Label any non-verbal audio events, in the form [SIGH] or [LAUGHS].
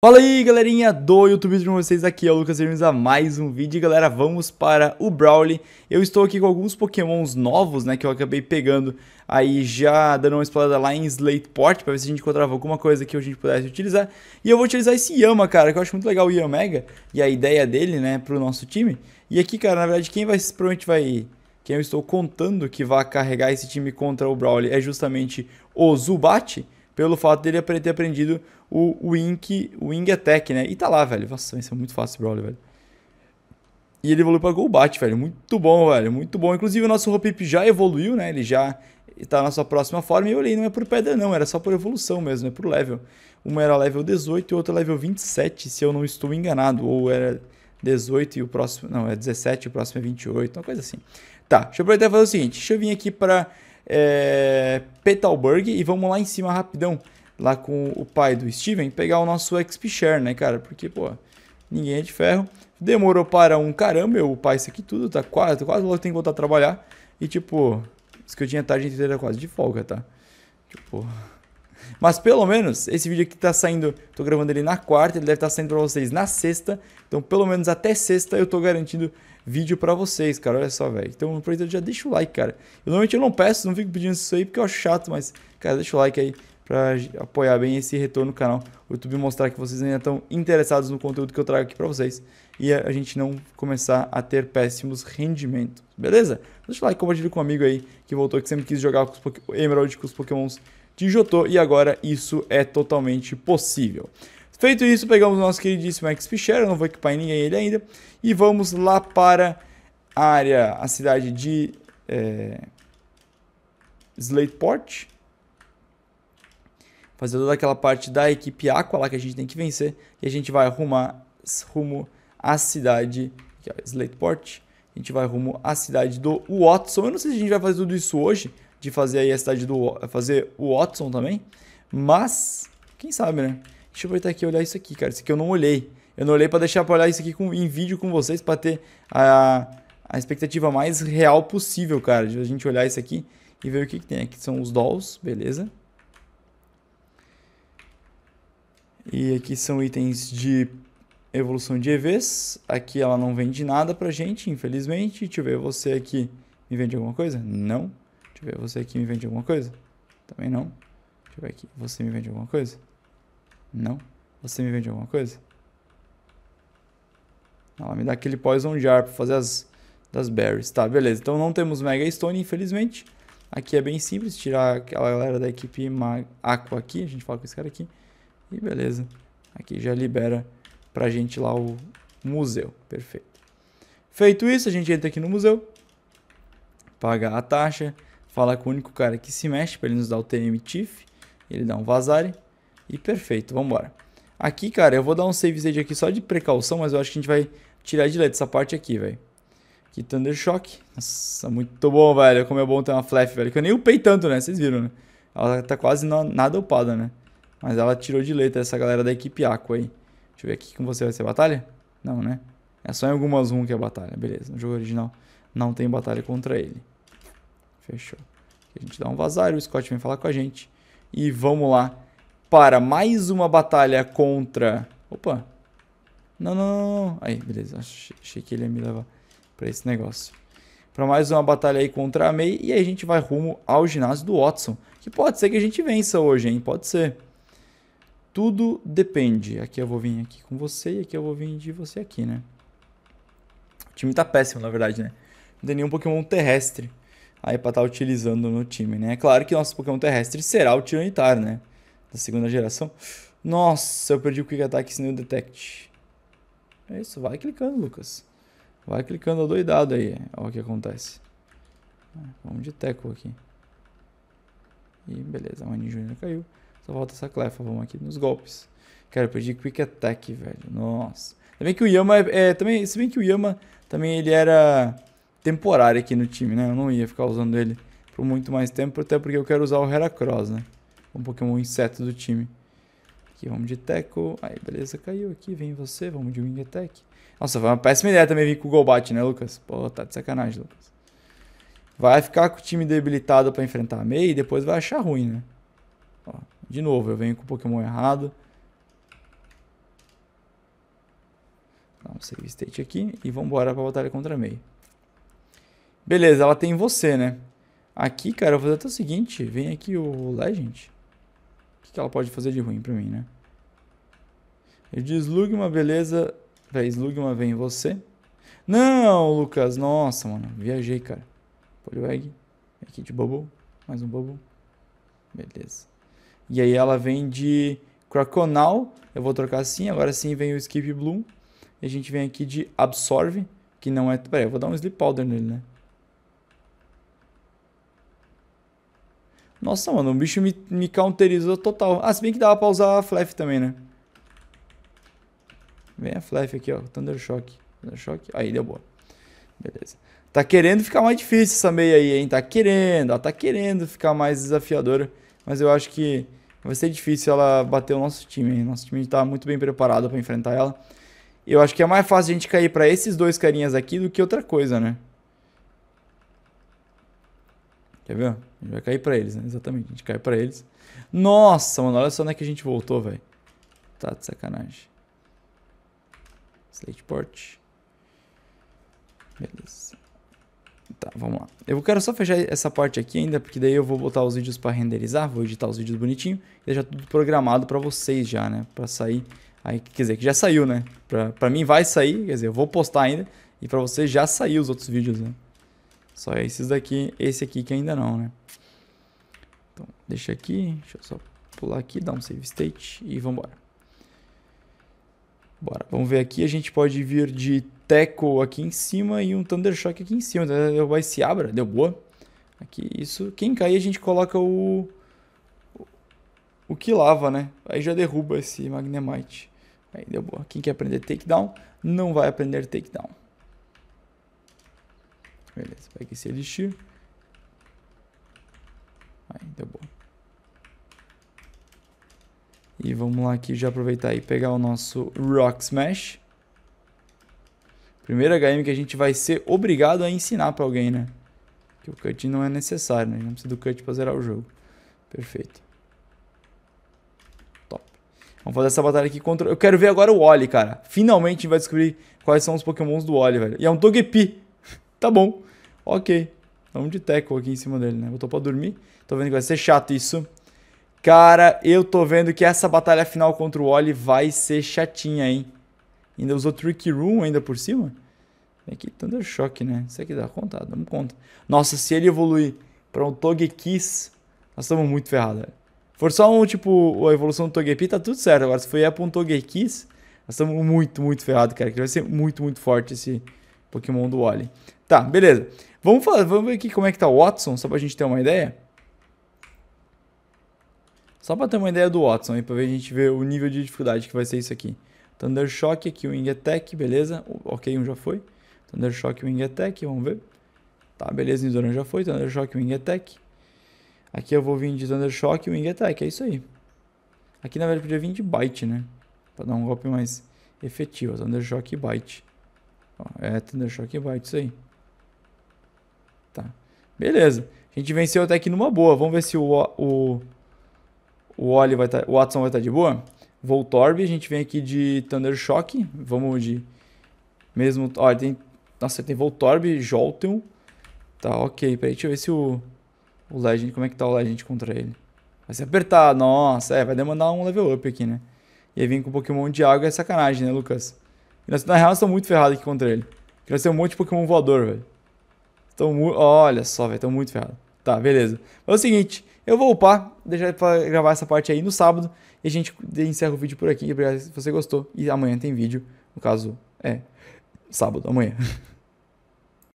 Fala aí galerinha do YouTube de vocês, aqui é o Lucas Hermes a mais um vídeo e galera, vamos para o Brawley Eu estou aqui com alguns pokémons novos, né, que eu acabei pegando aí já dando uma explorada lá em Slateport Pra ver se a gente encontrava alguma coisa que a gente pudesse utilizar E eu vou utilizar esse Yama, cara, que eu acho muito legal o Yamega e a ideia dele, né, pro nosso time E aqui, cara, na verdade quem vai, provavelmente vai quem eu estou contando que vai carregar esse time contra o Brawley é justamente o Zubat, pelo fato dele ter aprendido o Wing, Wing Attack, né? E tá lá, velho. Nossa, isso é muito fácil Broly, velho. E ele evoluiu pra Golbat, velho. Muito bom, velho. Muito bom. Inclusive, o nosso Hopip já evoluiu, né? Ele já tá na sua próxima forma. E eu olhei, não é por pedra, não. Era só por evolução mesmo, é por level. Uma era level 18 e outra level 27, se eu não estou enganado. Ou era 18 e o próximo. Não, é 17 e o próximo é 28, uma coisa assim. Tá, deixa eu aproveitar e fazer o seguinte. Deixa eu vir aqui pra é, Petalburg e vamos lá em cima rapidão, lá com o pai do Steven, pegar o nosso XP Share, né, cara? Porque, pô, ninguém é de ferro. Demorou para um caramba, eu pai isso aqui tudo, tá quase, quase logo tem que voltar a trabalhar. E tipo, isso que eu tinha tarde inteira quase de folga, tá? Tipo, mas pelo menos esse vídeo aqui está saindo, estou gravando ele na quarta, ele deve estar tá saindo para vocês na sexta. Então pelo menos até sexta eu estou garantindo vídeo para vocês, cara. Olha só, velho. Então aproveita já deixa o like, cara. Eu, normalmente eu não peço, não fico pedindo isso aí porque eu acho chato, mas cara, deixa o like aí para apoiar bem esse retorno no canal. O YouTube mostrar que vocês ainda estão interessados no conteúdo que eu trago aqui para vocês e a gente não começar a ter péssimos rendimentos, beleza? Deixa o like, compartilha com um amigo aí que voltou, que sempre quis jogar com os Emerald com os pokémons de Jotô e agora isso é totalmente possível. Feito isso, pegamos o nosso queridíssimo Max Fischer, eu não vou equipar em ninguém ele ainda, e vamos lá para a área, a cidade de é, Slateport. Fazer toda aquela parte da equipe Aqua lá que a gente tem que vencer, e a gente vai arrumar rumo à cidade, aqui, ó, Slateport, a gente vai rumo à cidade do Watson. Eu não sei se a gente vai fazer tudo isso hoje, de fazer aí a cidade do fazer o Watson também. Mas, quem sabe, né? Deixa eu voltar aqui e olhar isso aqui, cara. Isso aqui eu não olhei. Eu não olhei para deixar para olhar isso aqui com, em vídeo com vocês para ter a, a expectativa mais real possível, cara. De a gente olhar isso aqui e ver o que, que tem. Aqui são os dolls, beleza. E aqui são itens de evolução de EVs. Aqui ela não vende nada pra gente, infelizmente. Deixa eu ver, você aqui me vende alguma coisa? Não. Deixa eu ver, você aqui me vende alguma coisa? Também não. Deixa eu ver aqui. Você me vende alguma coisa? Não. Você me vende alguma coisa? Ela me dá aquele Poison Jar pra fazer as das berries. Tá, beleza. Então não temos Mega Stone, infelizmente. Aqui é bem simples, tirar aquela galera da equipe Aqua aqui. A gente fala com esse cara aqui. E beleza. Aqui já libera pra gente lá o museu. Perfeito. Feito isso, a gente entra aqui no museu. Pagar a taxa fala com o único cara que se mexe para ele nos dar o TM Tiff. Ele dá um Vazare. E perfeito, vamos embora. Aqui, cara, eu vou dar um save stage aqui só de precaução, mas eu acho que a gente vai tirar de letra essa parte aqui, velho. Aqui, Thunder Shock. Nossa, muito bom, velho. Como é bom ter uma flash, velho. Que eu nem upei tanto, né? Vocês viram, né? Ela tá quase na, nada upada, né? Mas ela tirou de letra essa galera da equipe Aqua aí. Deixa eu ver aqui com você. Vai ser batalha? Não, né? É só em algumas runs que é batalha. Beleza. No jogo original não tem batalha contra ele. Fechou. A gente dá um vazar, o Scott vem falar com a gente. E vamos lá para mais uma batalha contra... Opa! Não, não, não. Aí, beleza. Achei que ele ia me levar para esse negócio. Para mais uma batalha aí contra a May. E aí a gente vai rumo ao ginásio do Watson. Que pode ser que a gente vença hoje, hein? Pode ser. Tudo depende. Aqui eu vou vir aqui com você e aqui eu vou vir de você aqui, né? O time tá péssimo, na verdade, né? Não tem nenhum Pokémon terrestre aí para estar tá utilizando no time, né? É claro que nosso Pokémon terrestre será o Tiranitar, né? Da segunda geração. Nossa, eu perdi o Quick Attack sem o Detect. É isso, vai clicando, Lucas. Vai clicando doidado aí. Olha o que acontece. Ah, vamos de Teco aqui. E beleza, a Junior caiu. Só falta essa Clefa. Vamos aqui nos golpes. Cara, eu perdi Quick Attack, velho. Nossa. Também que o Yama é, é, também, se bem que o Yama também ele era temporária aqui no time, né? Eu não ia ficar usando ele por muito mais tempo, até porque eu quero usar o Heracross, né? Um Pokémon inseto do time. Aqui, vamos de Teco. Aí, beleza, caiu aqui. Vem você, vamos de Wing Attack. Nossa, foi uma péssima ideia também vir com o Golbat, né, Lucas? Pô, tá de sacanagem, Lucas. Vai ficar com o time debilitado pra enfrentar a Mei e depois vai achar ruim, né? Ó, de novo, eu venho com o Pokémon errado. Dá um save state aqui e vambora pra batalha contra a Mei. Beleza, ela tem você, né? Aqui, cara, eu vou fazer até o seguinte. Vem aqui o Legend. O que, ela pode fazer de ruim pra mim, né? Eu deslugue uma beleza... Peraí, slug uma vem você. Não, Lucas. Nossa, mano. Viajei, cara. Poliwag. Aqui de Bubble. Mais um Bubble. Beleza. E aí ela vem de Craconal. Eu vou trocar assim. Agora sim vem o Skip Bloom. E a gente vem aqui de Absorve. Que não é... Peraí, eu vou dar um Sleep Powder nele, né? Nossa, mano, o bicho me, me counterizou total. Ah, se bem que dava pra usar a Flef também, né? Vem a Flef aqui, ó. Thunder Shock. Thunder Shock. Aí, deu boa. Beleza. Tá querendo ficar mais difícil essa meia aí, hein? Tá querendo, ela tá querendo ficar mais desafiadora. Mas eu acho que vai ser difícil ela bater o nosso time, hein? Nosso time tá muito bem preparado pra enfrentar ela. Eu acho que é mais fácil a gente cair pra esses dois carinhas aqui do que outra coisa, né? Quer ver? A gente vai cair pra eles, né? Exatamente, a gente cai pra eles. Nossa, mano, olha só onde é que a gente voltou, velho. Tá de sacanagem. Slateport. Beleza. Tá, vamos lá. Eu quero só fechar essa parte aqui ainda, porque daí eu vou botar os vídeos para renderizar, vou editar os vídeos bonitinho e deixar tudo programado para vocês já, né? Para sair. Aí, quer dizer, que já saiu, né? Para mim vai sair, quer dizer, eu vou postar ainda e para vocês já saiu os outros vídeos, né? Só esses daqui, esse aqui que ainda não, né? Então, deixa aqui, deixa eu só pular aqui, dar um save state e vambora. Bora, vamos ver aqui, a gente pode vir de Teco aqui em cima e um Thunder Shock aqui em cima. vai se Abra, deu boa. Aqui, isso. Quem cair a gente coloca o... O que lava, né? Aí já derruba esse Magnemite. Aí deu boa. Quem quer aprender takedown, não vai aprender takedown. Beleza, pega esse elixir. Aí, deu bom. E vamos lá aqui já aproveitar e pegar o nosso Rock Smash. Primeiro HM que a gente vai ser obrigado a ensinar pra alguém, né? Que o cut não é necessário, né? Não precisa do cut pra zerar o jogo. Perfeito. Top. Vamos fazer essa batalha aqui contra... Eu quero ver agora o Oli, cara. Finalmente a gente vai descobrir quais são os pokémons do Oli, velho. E é um Togepi. [LAUGHS] tá bom. Ok, vamos de teco aqui em cima dele, né? Botou pra dormir. Tô vendo que vai ser chato isso. Cara, eu tô vendo que essa batalha final contra o Oli vai ser chatinha, hein? Ainda usou Trick Room ainda por cima? Vem é aqui, Thunder Shock, né? Isso aqui dá conta, damos conta. Nossa, se ele evoluir pra um Togekiss, nós estamos muito ferrados, velho. For só um, tipo, a evolução do Togepi, tá tudo certo. Agora, se for ir pra um Togekiss, nós estamos muito, muito ferrados, cara. Que vai ser muito, muito forte esse Pokémon do Oli. Tá, beleza. Vamos, falar, vamos ver aqui como é que tá o Watson, só pra gente ter uma ideia. Só pra ter uma ideia do Watson aí, pra ver, a gente ver o nível de dificuldade que vai ser isso aqui. Thunder Shock aqui, Wing Attack, beleza. Ok, um já foi. Thunder Shock, Wing Attack, vamos ver. Tá, beleza, Nidoran já foi. Thunder Shock, Wing Attack. Aqui eu vou vir de Thunder Shock e Wing Attack, é isso aí. Aqui na verdade podia vir de Bite, né? Pra dar um golpe mais efetivo. Thunder Shock e Bite. Ó, é Thunder Shock e Bite, isso aí. Tá. Beleza. A gente venceu até aqui numa boa. Vamos ver se o, o, o Oli vai tá, o Watson vai estar tá de boa. Voltorb, a gente vem aqui de Thunder Shock. Vamos de. Mesmo. Olha, tem. Nossa, tem Voltorb, Jolteon. Tá, ok. Peraí, deixa eu ver se o. O Legend. Como é que tá o Legend contra ele? Vai ser apertado. Nossa, é, vai demandar um level up aqui, né? E aí vem com Pokémon de água é sacanagem, né, Lucas? E nós, na real, estamos muito ferrados aqui contra ele. Queria ser um monte de Pokémon voador, velho. Tão Olha só, velho, tão muito ferrado. Tá, beleza. Mas é o seguinte, eu vou upar, deixar pra gravar essa parte aí no sábado. E a gente encerra o vídeo por aqui. Obrigado se você gostou. E amanhã tem vídeo. No caso, é sábado, amanhã. [LAUGHS]